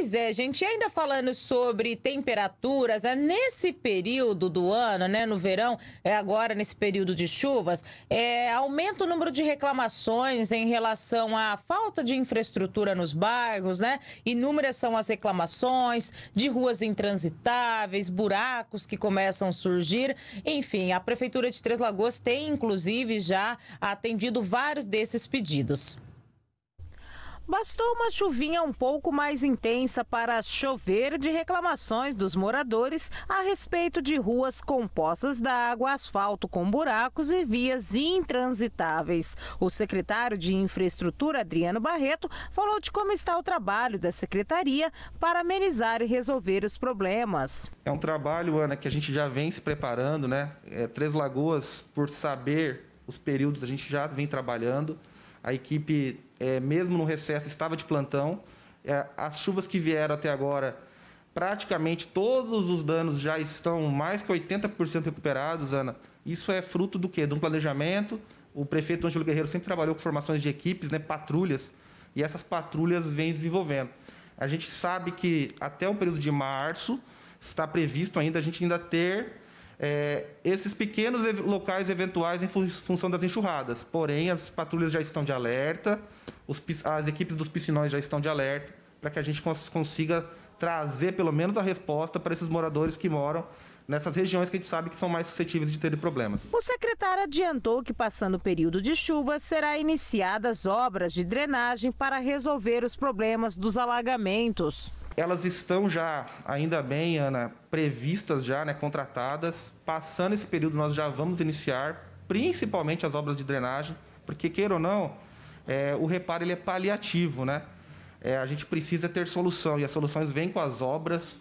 Pois é, gente, ainda falando sobre temperaturas, é nesse período do ano, né, no verão, é agora nesse período de chuvas, é, aumenta o número de reclamações em relação à falta de infraestrutura nos bairros, né? Inúmeras são as reclamações de ruas intransitáveis, buracos que começam a surgir. Enfim, a prefeitura de Três Lagoas tem inclusive já atendido vários desses pedidos. Bastou uma chuvinha um pouco mais intensa para chover de reclamações dos moradores a respeito de ruas compostas d'água, asfalto com buracos e vias intransitáveis. O secretário de Infraestrutura, Adriano Barreto, falou de como está o trabalho da secretaria para amenizar e resolver os problemas. É um trabalho, Ana, que a gente já vem se preparando, né? É, Três Lagoas, por saber os períodos, a gente já vem trabalhando. A equipe é, mesmo no recesso, estava de plantão. É, as chuvas que vieram até agora, praticamente todos os danos já estão mais que 80% recuperados, Ana. Isso é fruto do quê? De um planejamento. O prefeito Ângelo Guerreiro sempre trabalhou com formações de equipes, né, patrulhas, e essas patrulhas vêm desenvolvendo. A gente sabe que até o período de março está previsto ainda a gente ainda ter é, esses pequenos locais eventuais em função das enxurradas. Porém, as patrulhas já estão de alerta, os, as equipes dos piscinões já estão de alerta, para que a gente consiga trazer pelo menos a resposta para esses moradores que moram nessas regiões que a gente sabe que são mais suscetíveis de terem problemas. O secretário adiantou que, passando o período de chuva, será iniciadas obras de drenagem para resolver os problemas dos alagamentos. Elas estão já, ainda bem, Ana, previstas já, né, contratadas. Passando esse período, nós já vamos iniciar, principalmente as obras de drenagem, porque, queira ou não, é, o reparo ele é paliativo, né? É, a gente precisa ter solução e as soluções vêm com as obras.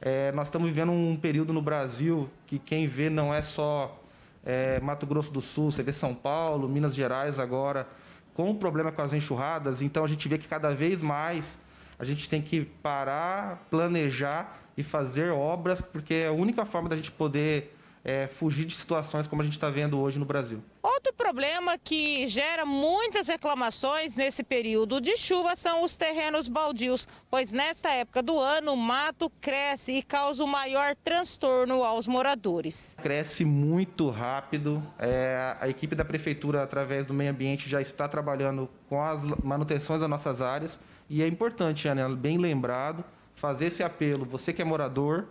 É, nós estamos vivendo um período no Brasil que quem vê não é só é, Mato Grosso do Sul, você vê São Paulo, Minas Gerais agora com o problema com as enxurradas. Então a gente vê que cada vez mais a gente tem que parar, planejar e fazer obras, porque é a única forma da gente poder é, fugir de situações como a gente está vendo hoje no Brasil. Outro problema que gera muitas reclamações nesse período de chuva são os terrenos baldios, pois nesta época do ano o mato cresce e causa o maior transtorno aos moradores. Cresce muito rápido. É, a equipe da prefeitura, através do meio ambiente, já está trabalhando com as manutenções das nossas áreas. E é importante, Ana, bem lembrado, fazer esse apelo. Você que é morador,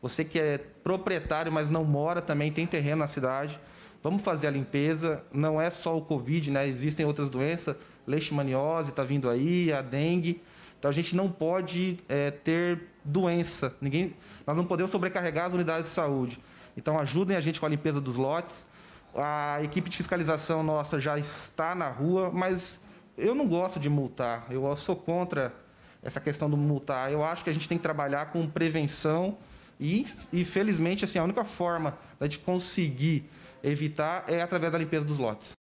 você que é proprietário, mas não mora também, tem terreno na cidade Vamos fazer a limpeza, não é só o Covid, né? Existem outras doenças, leishmaniose está vindo aí, a dengue. Então a gente não pode é, ter doença. Ninguém, nós não podemos sobrecarregar as unidades de saúde. Então ajudem a gente com a limpeza dos lotes. A equipe de fiscalização nossa já está na rua, mas eu não gosto de multar. Eu sou contra essa questão do multar. Eu acho que a gente tem que trabalhar com prevenção e, e felizmente, assim, a única forma de conseguir evitar é através da limpeza dos lotes.